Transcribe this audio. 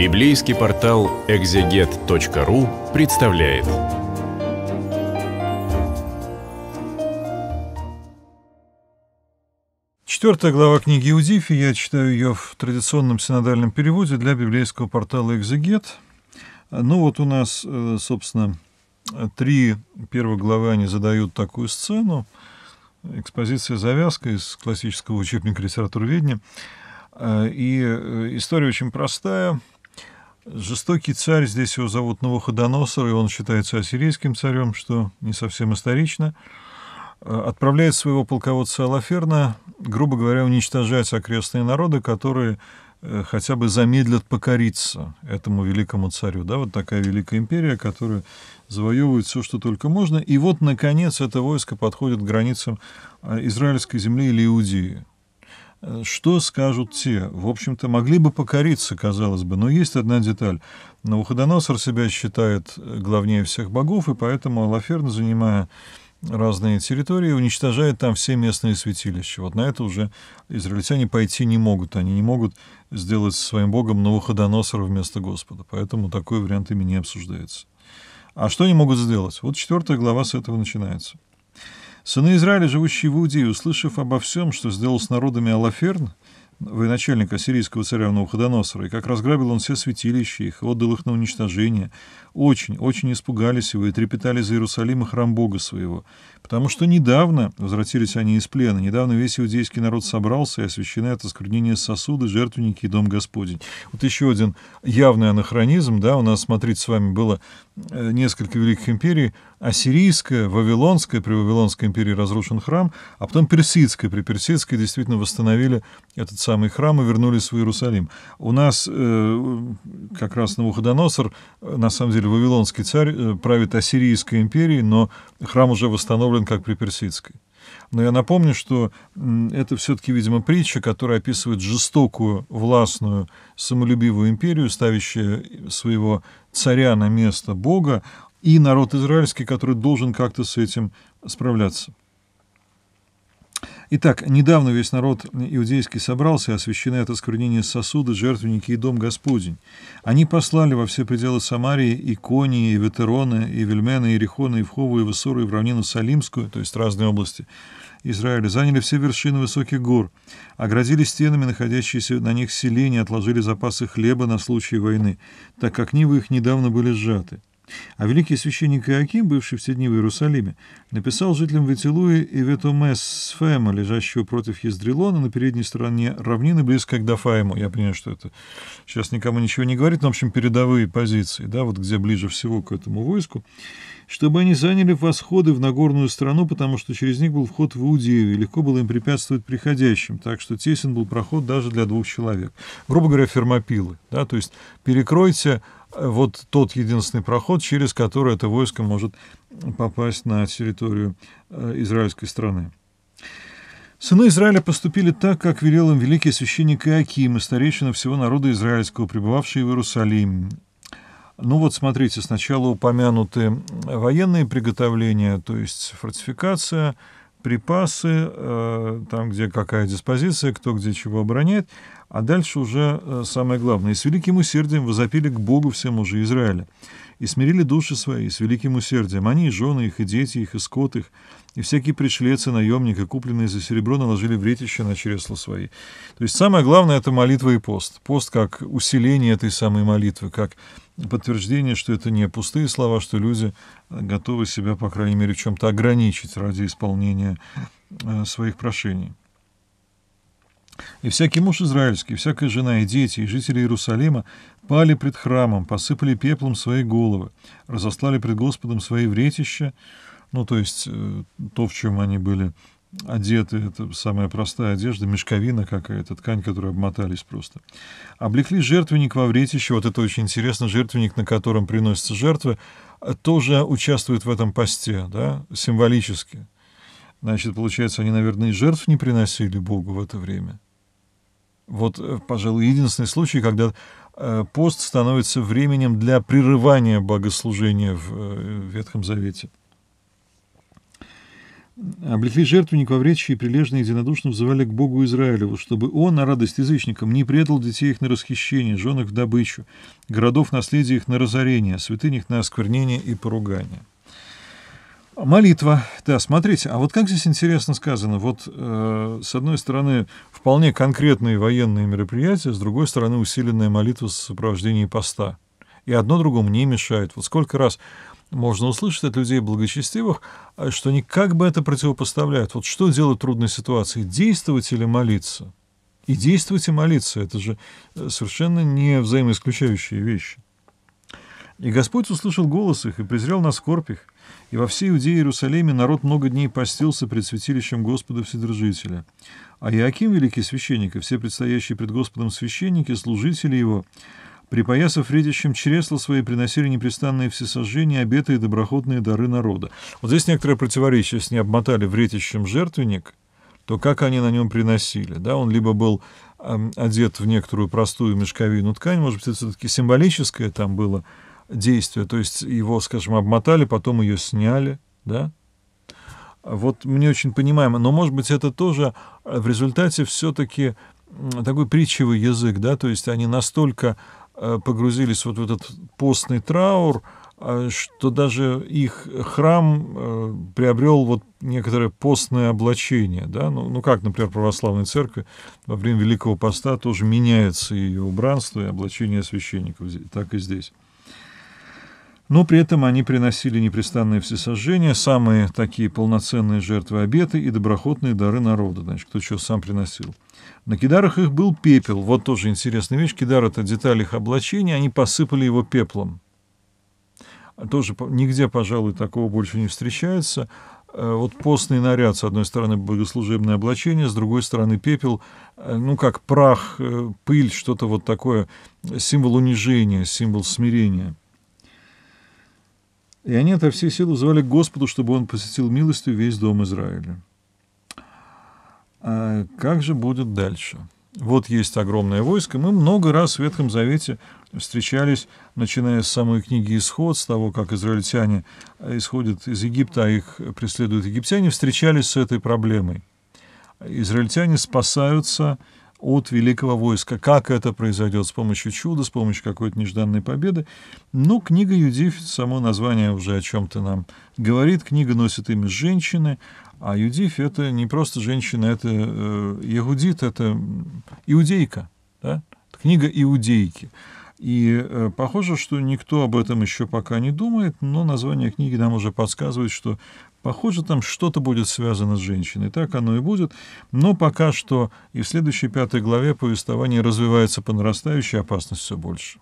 Библейский портал экзегет.ру представляет. Четвертая глава книги Иудифи, я читаю ее в традиционном синодальном переводе для библейского портала «Экзегет». Ну вот у нас, э, собственно, три первых главы, они задают такую сцену. Экспозиция «Завязка» из классического учебника литературы ведения. Э, и э, история очень простая. Жестокий царь, здесь его зовут Новоходоносор, и он считается ассирийским царем, что не совсем исторично, э, отправляет своего полководца Алаферна, грубо говоря, уничтожать окрестные народы, которые э, хотя бы замедлят покориться этому великому царю. Да, вот такая великая империя, которая завоевывает все, что только можно. И вот, наконец, это войско подходит к границам э, израильской земли или Иудеи. Что скажут те? В общем-то, могли бы покориться, казалось бы, но есть одна деталь. Навуходоносор себя считает главнее всех богов, и поэтому Алаферн, занимая разные территории, уничтожает там все местные святилища. Вот на это уже израильтяне пойти не могут. Они не могут сделать своим богом Навуходоносора вместо Господа. Поэтому такой вариант ими не обсуждается. А что они могут сделать? Вот четвертая глава с этого начинается. Сыны Израиля, живущие в Иудее, услышав обо всем, что сделал с народами Алаферн, военачальника сирийского царя Навуходоносора, и как разграбил он все святилища их, отдал их на уничтожение, очень, очень испугались его и трепетали за Иерусалим и храм Бога своего, потому что недавно возвратились они из плена, недавно весь иудейский народ собрался и освящены от осквернения сосуды, жертвенники и дом Господень. Вот еще один явный анахронизм, да, у нас, смотрите, с вами было э, несколько великих империй, ассирийская, вавилонская, при Вавилонской империи разрушен храм, а потом персидская, при персидской действительно восстановили этот самый храм и вернулись в Иерусалим. У нас э, как раз Навуходоносор, э, на самом деле вавилонский царь, э, правит ассирийской империей, но храм уже восстановлен как при персидской. Но я напомню, что это все-таки, видимо, притча, которая описывает жестокую, властную, самолюбивую империю, ставящую своего царя на место Бога, и народ израильский, который должен как-то с этим справляться. Итак, недавно весь народ иудейский собрался, и освящены от осквернения сосуды, жертвенники и дом Господень. Они послали во все пределы Самарии и Конии, и Ветерона, и Вельмены и Рихона, и Вхову, и Высору, и в равнину Салимскую, то есть разные области Израиля, заняли все вершины высоких гор, оградили стенами находящиеся на них селения, отложили запасы хлеба на случай войны, так как нивы их недавно были сжаты. А великий священник Иоаким, бывший в те дни в Иерусалиме, написал жителям Ветилуи и Ветомесфема, лежащего против Ездрилона на передней стороне равнины, близко к Дафаему. Я понимаю, что это сейчас никому ничего не говорит, но, в общем, передовые позиции, да, вот где ближе всего к этому войску, чтобы они заняли восходы в Нагорную страну, потому что через них был вход в Иудею, и легко было им препятствовать приходящим, так что тесен был проход даже для двух человек. Грубо говоря, фермопилы, да, то есть перекройте вот тот единственный проход, через который это войско может попасть на территорию э, израильской страны. Сыны Израиля поступили так, как велел им великий священник Иаким, и старейшина всего народа израильского, пребывавший в Иерусалиме. Ну вот смотрите, сначала упомянуты военные приготовления, то есть фортификация, припасы, э, там, где какая диспозиция, кто где чего обороняет. А дальше уже э, самое главное. «И с великим усердием возопили к Богу все мужи Израиля, и смирили души свои с великим усердием. Они и жены их, и дети их, и скот их, и всякие пришлецы, наемники, купленные за серебро, наложили вретище на чресла свои». То есть самое главное — это молитва и пост. Пост как усиление этой самой молитвы, как подтверждение, что это не пустые слова, что люди готовы себя, по крайней мере, в чем-то ограничить ради исполнения э, своих прошений. И всякий муж израильский, и всякая жена, и дети, и жители Иерусалима пали пред храмом, посыпали пеплом свои головы, разослали пред Господом свои вретища, ну, то есть э, то, в чем они были одеты, это самая простая одежда, мешковина какая-то, ткань, которую обмотались просто. Облекли жертвенник во вретище, вот это очень интересно, жертвенник, на котором приносятся жертвы, э, тоже участвует в этом посте, да, символически. Значит, получается, они, наверное, и жертв не приносили Богу в это время. Вот, э, пожалуй, единственный случай, когда э, пост становится временем для прерывания богослужения в Ветхом Завете. Облекли жертвенник во вречи и прилежно и единодушно взывали к Богу Израилеву, чтобы он, на радость язычникам, не предал детей их на расхищение, жен их в добычу, городов наследие их на разорение, святынь их на осквернение и поругание. Молитва. Да, смотрите, а вот как здесь интересно сказано. Вот, э, с одной стороны, вполне конкретные военные мероприятия, с другой стороны, усиленная молитва с сопровождением поста. И одно другому не мешает. Вот сколько раз можно услышать от людей благочестивых, а что они как бы это противопоставляют. Вот что делать в трудной ситуации? Действовать или молиться? И действовать и молиться — это же э, совершенно не взаимоисключающие вещи. И Господь услышал голос их и презрел на скорбь И во всей Иудее и Иерусалиме народ много дней постился пред святилищем Господа Вседержителя. А иаким великий священник, и все предстоящие пред Господом священники, служители его, Припоясав редищем чресла свои, приносили непрестанные всесожжения, обеты и доброхотные дары народа. Вот здесь некоторое противоречие. Если не обмотали в ретищем жертвенник, то как они на нем приносили? Да, он либо был э, одет в некоторую простую мешковину ткань, может быть, это все-таки символическое там было действие, то есть его, скажем, обмотали, потом ее сняли, да, вот мне очень понимаемо, но, может быть, это тоже э, в результате все-таки такой притчевый язык, да, то есть они настолько Э, погрузились вот в этот постный траур, а что даже их храм э, приобрел вот некоторое постное облачение, да, ну, ну как, например, православная церковь во время Великого Поста тоже меняется ее убранство и облачение священников, так и здесь но при этом они приносили непрестанные всесожжения, самые такие полноценные жертвы обеты и доброхотные дары народа, значит, кто что сам приносил. На кидарах их был пепел, вот тоже интересная вещь, кидар — это деталь их облачения, они посыпали его пеплом. Тоже нигде, пожалуй, такого больше не встречается. Э, вот постный наряд, с одной стороны, богослужебное облачение, с другой стороны, пепел, э, ну, как прах, э, пыль, что-то вот такое, символ унижения, символ смирения — и они это все силы звали к Господу, чтобы он посетил милостью весь дом Израиля. А как же будет дальше? Вот есть огромное войско. Мы много раз в Ветхом Завете встречались, начиная с самой книги «Исход», с того, как израильтяне э, исходят из Египта, а их преследуют египтяне, встречались с этой проблемой. Израильтяне спасаются – от великого войска. Как это произойдет с помощью чуда, с помощью какой-то нежданной победы? Ну, книга Юдиф, само название уже о чем-то нам говорит. Книга носит имя женщины, а Юдиф — это не просто женщина, это э, Ягудит, это иудейка. Да? Книга иудейки. И э, похоже, что никто об этом еще пока не думает, но название книги нам уже подсказывает, что, похоже, там что-то будет связано с женщиной. Так оно и будет. Но пока что и в следующей пятой главе повествование развивается по нарастающей, опасность все больше.